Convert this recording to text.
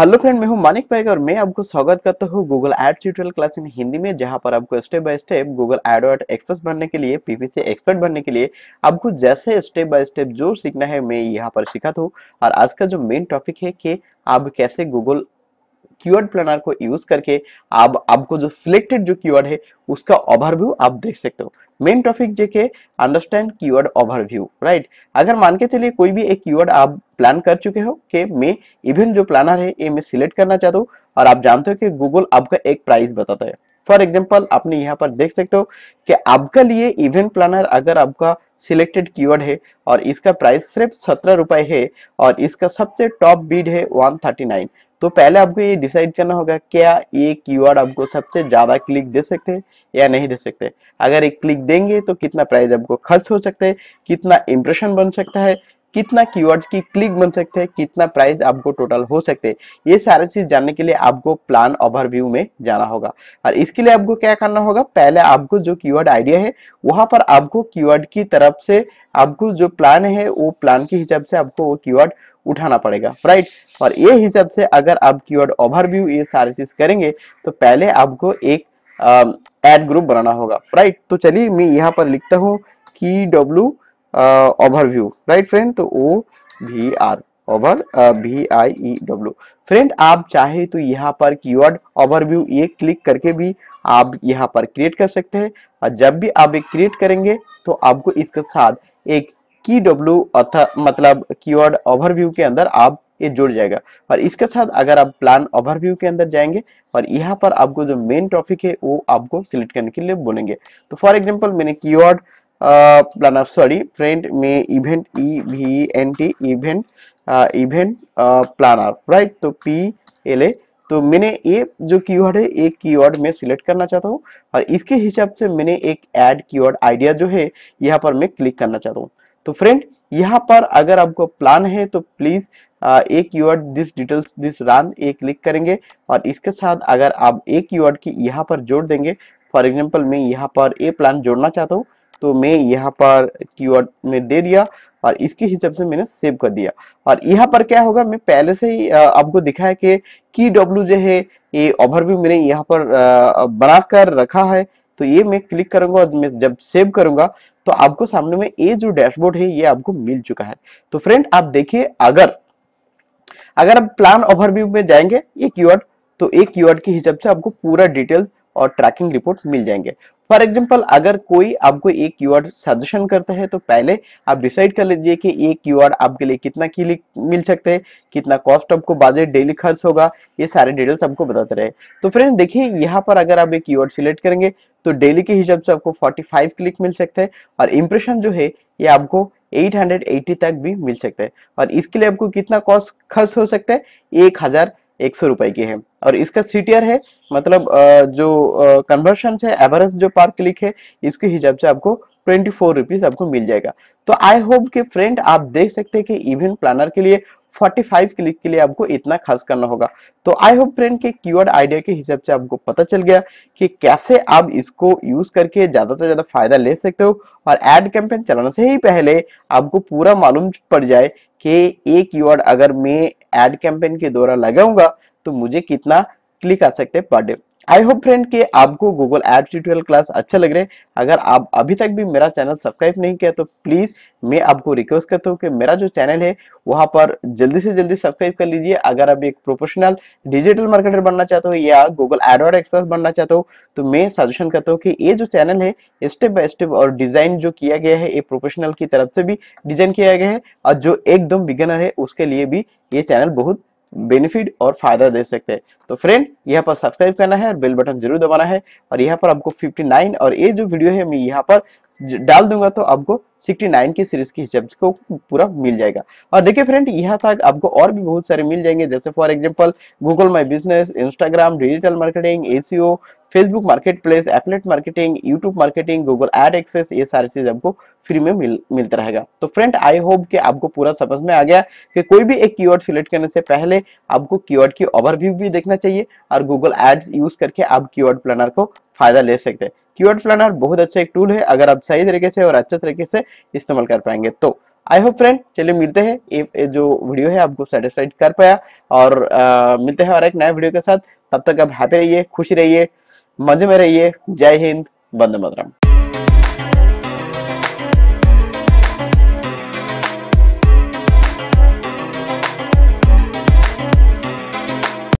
hello friend मैं हूं Manik peg और मैं आपको स्वागत करता हूं Google ad tutorial class in Hindi में जहां पर आपको step by step Google ad word expert बनने के लिए पीपीसी एक्सपर्ट बनने के लिए आपको जैसे स्टेप बाय स्टेप जो सीखना है मैं यहां पर सिखाता हूं और आज का जो मेन टॉपिक है कि आप कैसे गूगल कीवर्ड प्लानर को यूज करके आप आपको जो सिलेक्टेड जो कीवर्ड है उसका ओवरव्यू आप देख सकते हो मेन टॉपिक जेके अंडरस्टैंड कीवर्ड ओवरव्यू राइट अगर मान के चलिए कोई भी एक कीवर्ड आप प्लान कर चुके हो कि मैं इवेंट जो प्लानर है ये मैं सिलेक्ट करना चाहता हूँ और आप जानते हो कि गूगल आपका एक प्राइस बताता है फॉर एग्जाम्पल आपने यहाँ पर देख सकते हो कि आपका लिए इवेंट प्लानर अगर आपका सिलेक्टेड कीवर्ड है और इसका प्राइस सिर्फ सत्रह रुपए है और इसका सबसे टॉप बीड है वन थर्टी नाइन तो पहले आपको ये डिसाइड करना होगा क्या ये कीवर्ड आपको सबसे ज़्यादा क्लिक दे सकते हैं या नहीं दे सकते अगर एक क्लिक देंगे तो कितना प्राइस आपको खर्च हो सकता है कितना इंप्रेशन बन सकता है कितना कीवर्ड की क्लिक बन सकते हैं कितना प्राइस आपको टोटल हो सकते हैं ये सारे चीज जानने के लिए आपको प्लान ओवरव्यू में जाना होगा और इसके लिए आपको क्या करना होगा पहले आपको जो कीवर्ड आइडिया है वहां पर आपको कीवर्ड की तरफ से आपको जो प्लान है वो प्लान के हिसाब से आपको वो कीवर्ड उठाना पड़ेगा राइट और ये हिसाब से अगर आप कीवर्ड ओवरव्यू ये सारे चीज करेंगे तो पहले आपको एक एड ग्रुप बनाना होगा राइट तो चलिए मैं यहाँ पर लिखता हूँ की डब्ल्यू ओवरव्यू राइट फ्रेंड तो O V R over V I E W friend आप चाहे तो यहाँ पर कीवर्ड ओवरव्यू ये क्लिक करके भी आप यहाँ पर क्रिएट कर सकते हैं और जब भी आप एक क्रिएट करेंगे तो आपको इसके साथ एक की डब्ल्यू अथा मतलब कीवर्ड ओवरव्यू के अंदर आप ये जुड़ जाएगा और इसके साथ अगर आप प्लान ओवरव्यू के अंदर जाएंगे और यहाँ पर आपको जो मेन टॉपिक है वो आपको सिलेक्ट करने के लिए बोलेंगे तो फॉर एग्जाम्पल मैंने keyword planner uh, sorry print may event e v n t event uh, event uh, planner right तो p l a तो मैंने ये जो कीवर्ड है एक कीवर्ड में सिलेक्ट करना चाहता हूँ और इसके हिसाब से मैंने एक ऐड कीवर्ड आइडिया जो है यहाँ पर मैं क्लिक करना चाहता हूँ तो फ्रेंड यहाँ पर अगर आपको प्लान है तो प्लीज़ एक keyword this details this run ये क्लिक करेंगे और इसके साथ अगर आप एक कीवर्ड की यहाँ पर जोड़ देंगे फॉर एग्जाम्पल मैं यहाँ पर ए प्लान जोड़ना चाहता हूँ तो मैं यहाँ पर कीवर्ड में दे दिया और इसके हिसाब से मैंने सेव कर दिया और यहाँ पर क्या होगा मैं पहले से ही आपको दिखाया कि की डब्ल्यू जो है ये भी मैंने यहाँ पर बनाकर रखा है तो ये मैं क्लिक करूंगा और मैं जब सेव करूंगा तो आपको सामने में ये जो डैशबोर्ड है ये आपको मिल चुका है तो फ्रेंड आप देखिए अगर अगर आप प्लान ओवरव्यू में जाएंगे ये कीवर्ड तो एक कीवर्ड के हिसाब से आपको पूरा डिटेल और ट्रैकिंग रिपोर्ट मिल जाएंगे फॉर एग्जाम्पल अगर कोई आपको एक क्यू सजेशन करता है तो पहले आप डिसाइड कर लीजिए कि एक क्यू आपके लिए कितना की मिल सकते हैं कितना कॉस्ट आपको बजट डेली खर्च होगा ये सारे डिटेल्स आपको बताते रहे तो फ्रेंड देखिए यहाँ पर अगर आप एक क्यू सिलेक्ट करेंगे तो डेली के हिसाब से आपको 45 क्लिक मिल सकते हैं और इम्प्रेशन जो है ये आपको 880 तक भी मिल सकता है और इसके लिए आपको कितना कॉस्ट खर्च हो सकता है एक हजार एक सौ रुपए की है और इसका सी है मतलब जो कन्वर्शन है एवरेज जो पार क्लिक है इसके हिसाब से आपको ट्वेंटी फोर रुपीज आपको मिल जाएगा तो आई होप कि फ्रेंड आप देख सकते हैं कि इवेंट प्लानर के लिए 45 क्लिक के लिए आपको इतना खास करना होगा तो आई होप फ्रेंड के कीवर्ड आइडिया के हिसाब से आपको पता चल गया कि कैसे आप इसको यूज करके ज्यादा से ज्यादा फायदा ले सकते हो और एड कैंपेन चलाने से ही पहले आपको पूरा मालूम पड़ जाए कि एक कीवर्ड अगर मैं एड कैंपेन के द्वारा लगाऊंगा तो मुझे कितना क्लिक आ सकते हैं पर आई होप फ्रेंड कि आपको गूगल एप ट्यूटोरियल क्लास अच्छा लग रहा है अगर आप अभी तक भी मेरा चैनल सब्सक्राइब नहीं किया तो प्लीज़ मैं आपको रिक्वेस्ट करता हूँ कि मेरा जो चैनल है वहाँ पर जल्दी से जल्दी सब्सक्राइब कर लीजिए अगर आप एक प्रोफेशनल डिजिटल मार्केटर बनना चाहते हो या गूगल एडवर्ड एक्सपर्ट बनना चाहते हो तो मैं सजेशन करता हूँ कि ये जो चैनल है स्टेप बाय स्टेप और डिज़ाइन जो किया गया है ये प्रोफेशनल की तरफ से भी डिज़ाइन किया गया है और जो एकदम बिगनर है उसके लिए भी ये चैनल बहुत बेनिफिट और फायदा दे सकते हैं तो फ्रेंड यहाँ पर सब्सक्राइब करना है और बेल बटन जरूर दबाना है और यहाँ पर आपको 59 और ये जो वीडियो है मैं यहाँ पर डाल दूंगा तो आपको 69 की सीरीज की हिसाब को पूरा मिल जाएगा और देखिए फ्रेंड यह था आपको और भी बहुत सारे मिल जाएंगे जैसे for example Google my business Instagram digital marketing SEO Facebook market place affiliate marketing YouTube marketing Google ad access ये सारे चीज आपको फ्री में मिल मिलता रहेगा तो फ्रेंड आई होप कि आपको पूरा समझ में आ गया कि कोई भी एक कीवर्ड सिलेक्ट करने से पहले आपको कीवर्ड की ओवरव्यू भी देखना चाहिए और गूगल एड्स यूज करके आप कीवर्ड प्लानर को फ़ायदा ले सकते हैं कीवर्ड प्लानर बहुत अच्छा एक टूल है अगर आप सही तरीके से और अच्छे तरीके से इस्तेमाल कर पाएंगे तो आई होप फ्रेंड चलिए मिलते हैं ये जो वीडियो है आपको सेटिस्फाइड कर पाया और आ, मिलते हैं और एक नया वीडियो के साथ तब तक आप हैप्पी रहिए खुश रहिए मजे में रहिए जय हिंद बंदे मतराम